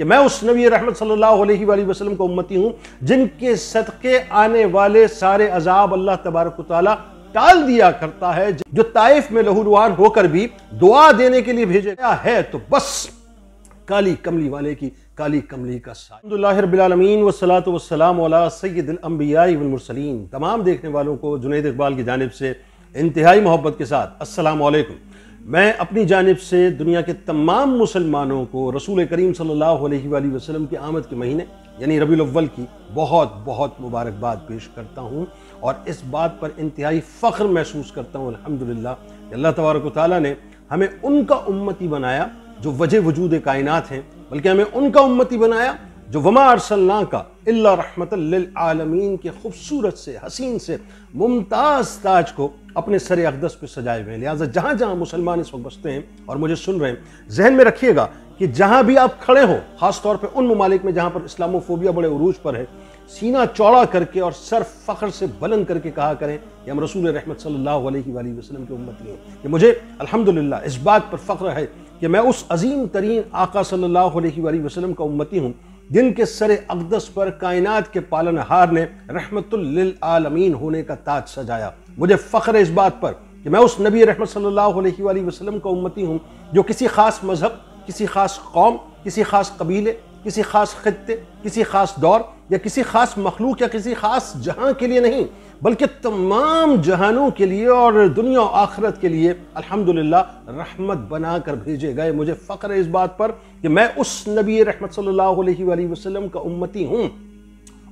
कि मैं उस नबी रहमत सल्लल्लाहु अलैहि वसल्लम को उम्मती हूँ जिनके सदक़े आने वाले सारे अजाब अल्लाह तबारक ताली टाल दिया करता है जो ताइफ में लहूलुहान होकर भी दुआ देने के लिए भेजा गया है तो बस काली कमली वाले की काली कमली का साबिलामीन वसलात वसलाम सैदिलम्बियामरसलिन तमाम देखने वालों को जुनेद इकबाल की जानब से इंतहाई मोहब्बत के साथ असलकम मैं अपनी जानब से दुनिया के तमाम मुसलमानों को रसूल करीम सल्लल्लाहु अलैहि की आमद के महीने यानी रबी अव्वल की बहुत बहुत मुबारकबाद पेश करता हूँ और इस बात पर इंतहाई फ़ख्र महसूस करता हूँ अलहमदिल्ला अल्लाह तबारक ताली ने हमें उनका उम्मती बनाया जो वजह वजूद कायनत हैं बल्कि हमें उनका उम्मती बनाया जो वमा अरसल्ला का रहमत आलमीन के खूबसूरत से हसीन से मुमताज़ ताज को अपने सर अकदस पे सजाए हुए हैं लिहाजा जहाँ जहाँ मुसलमान इस वक्त बसते हैं और मुझे सुन रहे हैं जहन में रखिएगा कि जहाँ भी आप खड़े हो ख़ास तौर पर उन ममालिक में जहाँ पर इस्लामोफोबिया बड़े उरूज पर है सीना चौड़ा करके और सर फ़ख्र से बुलंद करके कहा करें कि हम रसूल रहमत सल्ला वसलम की उम्मत हैं कि मुझे अल्हम्दुलिल्लाह इस बात पर फ़ख्र है कि मैं उस अजीम तरीन आका सल्लल्लाहु अलैहि का उम्मती हूँ दिन के सरे अकदस पर कायनात के पालनहार ने रहमतुल्लिल होने का ताज सजाया मुझे फ़ख्र है इस बात पर कि मैं उस नबी रहमत सल्लल्लाहु अलैहि वसल्लम का उम्मती हूँ जो किसी ख़ास मज़हब किसी ख़ास कौम किसी ख़ास कबीले किसी खास खत्े किसी खास दौर या किसी खास मखलूक या किसी खास जहां के लिए नहीं बल्कि तमाम जहानों के लिए और दुनिया और आखरत के लिए अल्हम्दुलिल्लाह रहमत बना कर भेजे गए मुझे फ़ख्र है इस बात पर कि मैं उस नबी रहमत सल्लल्लाहु अलैहि वसल्लम का उम्मती हूँ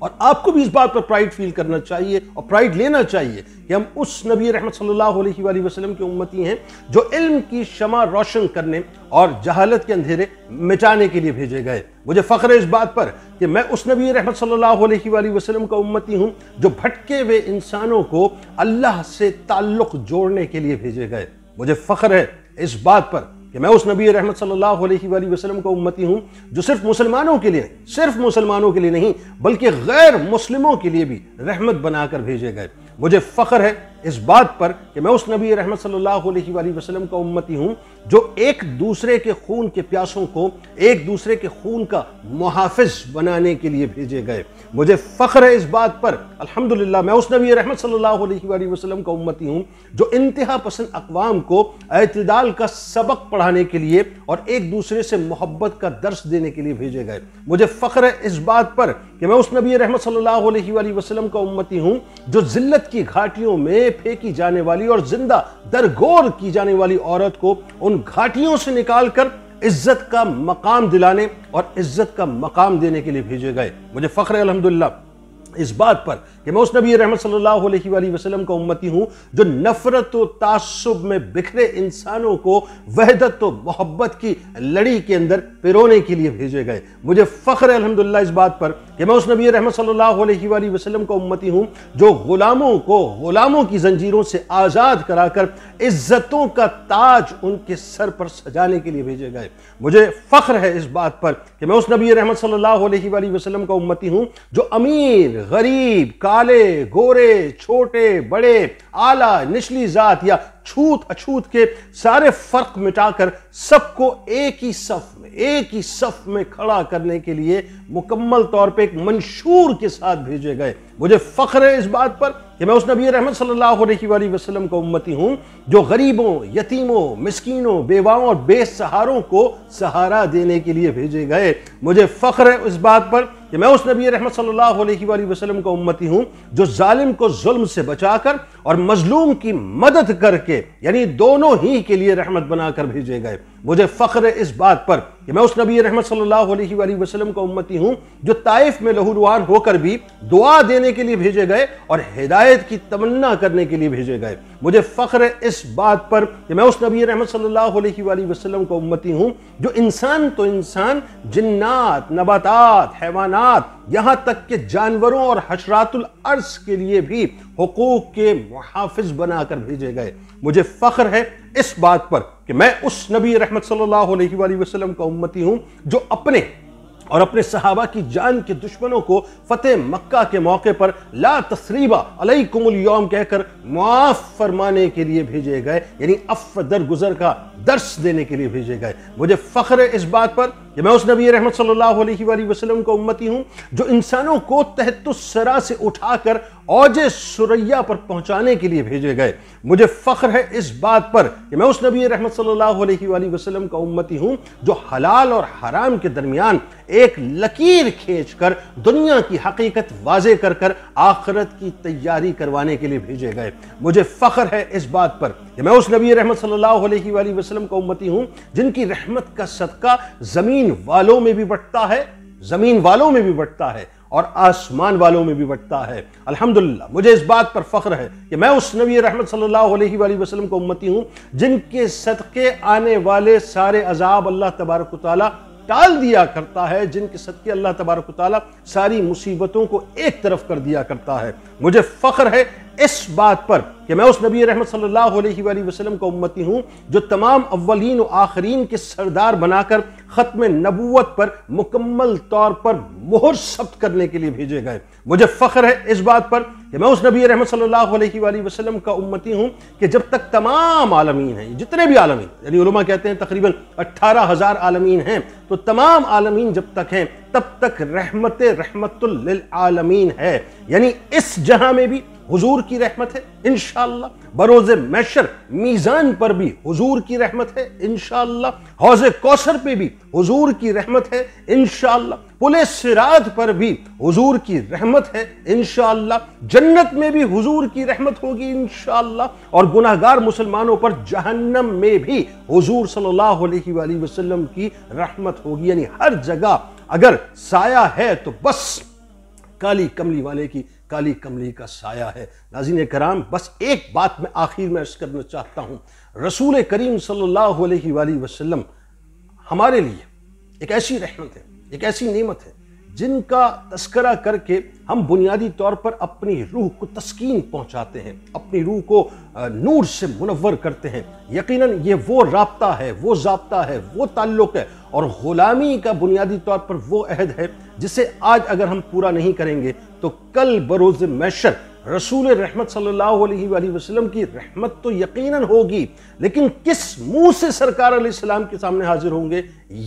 और आपको भी इस बात पर प्राइड फील करना चाहिए और प्राइड लेना चाहिए कि हम उस नबी रहमत सल्लल्लाहु अलैहि वसल्लम की उम्मती हैं जो इल्म की शमा रोशन करने और जहालत के अंधेरे मिटाने के लिए भेजे गए मुझे फ़ख्र है इस बात पर कि मैं उस नबी रहमत सल्लल्लाहु अलैहि वसल्लम का उम्मती हूँ जो भटके हुए इंसानों को अल्लाह से ताल्लुक़ जोड़ने के लिए भेजे गए मुझे फ़ख्र है इस बात पर कि मैं उस नबी रहमत सल्लल्लाहु अलैहि वसल्लम का उम्मती हूँ जो सिर्फ मुसलमानों के लिए सिर्फ मुसलमानों के लिए नहीं बल्कि गैर मुसलमों के लिए भी रहमत बनाकर भेजे गए मुझे फ़ख्र है इस बात पर कि मैं उस नबी रहमत सल्लल्लाहु अलैहि वसल्लम का उम्मती हूँ जो एक दूसरे के खून के प्यासों को एक दूसरे के खून का मुहाफ़ बनाने के लिए भेजे गए मुझे फ़ख्र है इस बात पर अल्हम्दुलिल्लाह मैं उस नबी रहमत सल्लल्लाहु अलैहि वसल्लम का उम्मती हूँ जो इंतहा पसंद अकवाम को अतदाल का सबक पढ़ाने के लिए और एक दूसरे से मोहब्बत का दर्श देने के लिए भेजे गए मुझे फ़ख्र है इस बात पर कि मैं उस नबी रहमत सल्लल्लाहु अलैहि वसल्लम का उम्मती हूँ जो ज़िल्लत की घाटियों में में फेंकी जाने वाली और जिंदा दरगोर की जाने वाली औरत को उन घाटियों से निकालकर इज्जत का मकाम दिलाने और इज्जत का मकाम देने के लिए भेजे गए मुझे फ़ख्र है अलहमदिल्ला इस बात पर कि मैं उस नबी रहमत सल्लल्लाहु अलैहि वसल्लम का उम्मती हूं जो नफरत व तासुब में बिखरे इंसानों को वहदत व मोहब्बत की लड़ी के अंदर पिरोने के लिए भेजे गए मुझे फ़ख्र है अलहमदिल्ला इस बात पर कि मैं उस नबी रहमत सल्लल्लाहु अलैहि वसल्लम का उम्मती हूँ जो ग़ुलामों को ग़ुलामों की जंजीरों से आज़ाद कराकर इज़्ज़तों का ताज उनके सर पर सजाने के लिए भेजे गए मुझे फ़ख्र है इस बात पर कि मैं उस नबी रहमत सल्लल्लाहु अलैहि वसल्लम का उम्मती हूँ जो अमीर गरीब काले गोरे छोटे बड़े आला निचली ज़ात या छूत अछूत के सारे फर्क मिटाकर सबको एक ही सफ में एक ही सफ में खड़ा करने के लिए मुकम्मल तौर पे एक मंशूर के साथ भेजे गए मुझे फ़ख्र है इस बात पर कि मैं उस नबी रहमत सल्लल्लाहु अलैहि वसल्लम का उम्मती हूँ जो गरीबों यतीमों मिसकीनों बेवाओं और बेसहारों को सहारा देने के लिए भेजे गए मुझे फ़ख्र है इस बात पर कि मैं उस नबी रहमत सल्लल्लाहु अलैहि वसल्लम का उम्मती हूँ जो जालिम को जुल्म से बचाकर और मजलूम की मदद करके यानी दोनों ही के लिए रहमत बनाकर भेजे गए मुझे फ़ख्र इस बात पर कि मैं उस नबी रहमत सल्लल्लाहु अलैहि वसल्लम का उम्मती हूँ जो ताइफ में लहूरुहान होकर भी दुआ देने के लिए भेजे गए और हिदायत की तमन्ना करने के लिए भेजे गए मुझे फ़ख्र है इस बात पर कि मैं उस नबी रहमत सल्लल्लाहु अलैहि वसल्लम का उम्मती हूँ जो इंसान तो इंसान जन्नात नबातात हैवानात यहाँ तक के जानवरों और हशरातुल अर्स के लिए भी हकूक़ के मुहाफ़ बनाकर भेजे गए मुझे फ़ख्र है इस बात पर कि मैं उस नबी रहमत सल्लल्लाहु अलैहि वसल्लम का उम्मती हूं जो अपने और अपने सहाबा की जान के दुश्मनों को फतेह मक्का के मौके पर ला तसरीबा अलई कुमल योम कहकर मुआफ़ फरमाने के लिए भेजे गए यानी अफ दर गुजर का दर्श देने के लिए भेजे गए मुझे फ़ख्र है इस बात पर कि मैं उस नबी रहमत सल्लल्लाहु अलैहि वसल्लम का उम्मती हूँ जो इंसानों को तहत सरा से उठाकर औज सुरैया पर पहुँचाने के लिए भेजे गए मुझे फ़ख्र है इस बात पर कि मैं उस नबी रहमत सल्लल्लाहु अलैहि वसल्लम का उम्मती हूँ जो हलाल और हराम के दरमियान एक लकीर खींच कर दुनिया की हकीकत वाजे कर कर आखरत की तैयारी करवाने के लिए भेजे गए मुझे फ़ख्र है इस बात पर कि मैं उस नबी रहमत सल्लल्लाहु अलैहि वसल्लम का उम्मती हूँ जिनकी रहमत का सदका जमीन वालों में भी बटता है जमीन वालों में भी बटता है और आसमान वालों में भी बटता है अल्हम्दुलिल्लाह मुझे इस बात पर फख्र है कि मैं उस नबी रहमत सल्लल्लाहु अलैहि वसल्लम को उम्मती हूँ जिनके सदके आने वाले सारे अजाब अल्लाह तबारक ताल टाल दिया करता है जिनके सदके अल्लाह तबारक ताली सारी मुसीबतों को एक तरफ कर दिया करता है मुझे फख्र है इस बात पर कि मैं उस नबी रहमत सल्लल्लाहु अलैहि वसल्लम का उम्मती हूँ जो तमाम अव्वलीन आखरीन के सरदार बनाकर ख़त्म नबूत पर मुकम्मल तौर पर मोहर सब्त करने के लिए भेजे गए मुझे फ़ख्र है इस बात पर कि मैं उस नबी रहमत सल्लल्लाहु अलैहि वसल्लम का उम्मती हूँ कि जब तक तमाम आलमीन हैं जितने भी आलमीन यानी कहते हैं तकरीबन अट्ठारह हज़ार आलमीन हैं तो तमाम आलमीन जब तक हैं तब तक रहमत रहमतुल्लिल आलमीन है यानी इस जहाँ में भी हुजूर की रहमत है इनशाला बरोज मैशर मीज़ान पर भी हुजूर की रहमत है इनशाला हौज कौसर पे भी हुजूर की रहमत है इनशाला पुल सिरात पर भी हुजूर की रहमत है इनशाला जन्नत में भी हुजूर की रहमत होगी इनशाला और गुनाहगार मुसलमानों पर जहन्नम में भी हुजूर सल्लल्लाहु अलैहि वसल्लम की रहमत होगी यानी हर जगह अगर साया है तो बस काली कमली वाले की काली कमली का साया है नाजीन कराम बस एक बात मैं आखिर में अर्ज करना चाहता हूँ रसूल करीम सल्लल्लाहु अलैहि वसल्लम हमारे लिए एक ऐसी रहमत है एक ऐसी नेमत है जिनका तस्करा करके हम बुनियादी तौर पर अपनी रूह को तस्कीन पहुंचाते हैं अपनी रूह को नूर से मुनवर करते हैं यकीनन ये वो रबता है वो जबता है वो ताल्लुक़ है और ग़ुलामी का बुनियादी तौर पर वो अहद है जिसे आज अगर हम पूरा नहीं करेंगे तो कल बरोज़ मैशर रसूल रहमत सल्लल्लाहु अलैहि वसल्लम की रहमत तो यकीनन होगी लेकिन किस मुंह से सरकार सलाम के सामने हाजिर होंगे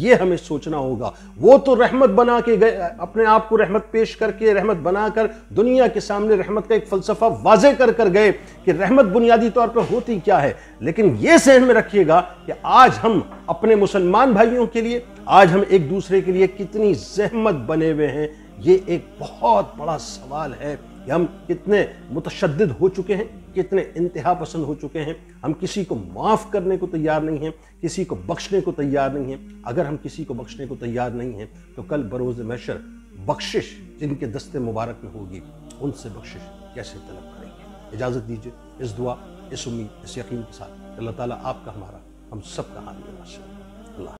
ये हमें सोचना होगा वो तो रहमत बना के गए अपने आप को रहमत पेश करके रहमत बनाकर दुनिया के सामने रहमत का एक फलसफा वाजे कर कर गए कि रहमत बुनियादी तौर पर होती क्या है लेकिन ये सहन में रखिएगा कि आज हम अपने मुसलमान भाइयों के लिए आज हम एक दूसरे के लिए कितनी जहमत बने हुए हैं ये एक बहुत बड़ा सवाल है कि हम कितने मुतशद हो चुके हैं कितने इंतहा पसंद हो चुके हैं हम किसी को माफ़ करने को तैयार नहीं हैं किसी को बख्शने को तैयार नहीं हैं अगर हम किसी को बख्शने को तैयार नहीं हैं तो कल बरोज़ मैशर बख्शिश जिनके दस्ते मुबारक में होगी उनसे बख्शिश कैसे तलब करेंगे इजाज़त दीजिए इस दुआ इस उम्मीद इस यकीन के साथ अल्लाह ताली आपका हमारा हम सबका हाल हामिल